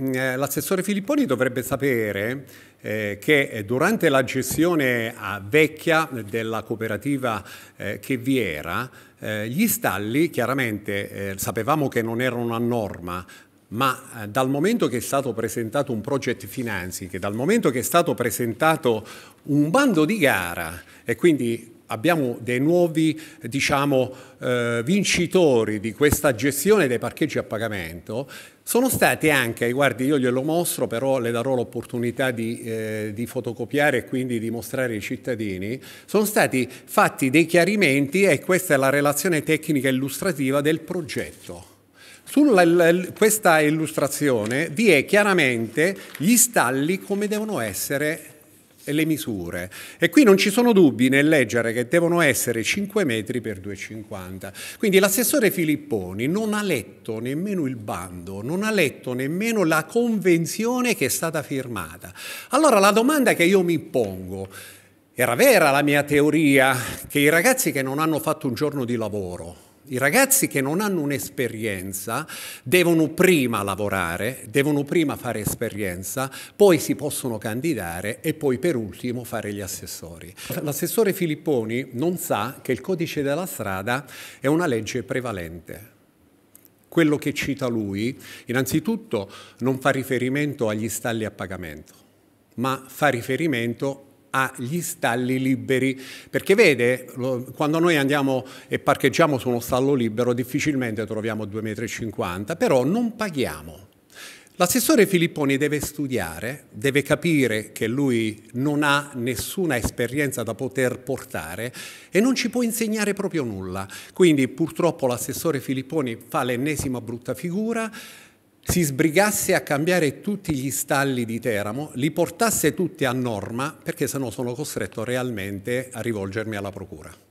Mm, eh, l'assessore Filipponi dovrebbe sapere eh, che eh, durante la gestione ah, vecchia della cooperativa eh, che vi era, eh, gli stalli chiaramente eh, sapevamo che non erano a norma, ma dal momento che è stato presentato un project financing, dal momento che è stato presentato un bando di gara e quindi abbiamo dei nuovi diciamo, eh, vincitori di questa gestione dei parcheggi a pagamento sono stati anche, guardi io glielo mostro però le darò l'opportunità di, eh, di, fotocopiare e quindi di mostrare ai cittadini, sono stati fatti dei chiarimenti e questa è la relazione tecnica illustrativa del progetto. Su questa illustrazione vi è chiaramente gli stalli come devono essere e le misure. E qui non ci sono dubbi nel leggere che devono essere 5 metri per 2,50. Quindi l'assessore Filipponi non ha letto nemmeno il bando, non ha letto nemmeno la convenzione che è stata firmata. Allora la domanda che io mi pongo era vera la mia teoria che i ragazzi che non hanno fatto un giorno di lavoro i ragazzi che non hanno un'esperienza devono prima lavorare, devono prima fare esperienza, poi si possono candidare e poi per ultimo fare gli assessori. L'assessore Filipponi non sa che il codice della strada è una legge prevalente quello che cita lui, innanzitutto non fa riferimento agli stalli a pagamento, ma fa riferimento agli stalli liberi, perché vede, quando noi andiamo e parcheggiamo su uno stallo libero difficilmente troviamo 2,50 m, però non paghiamo. L'assessore Filipponi deve studiare, deve capire che lui non ha nessuna esperienza da poter portare e non ci può insegnare proprio nulla. Quindi purtroppo l'assessore Filipponi fa l'ennesima brutta figura, si sbrigasse a cambiare tutti gli stalli di Teramo, li portasse tutti a norma, perché sennò sono costretto realmente a rivolgermi alla Procura.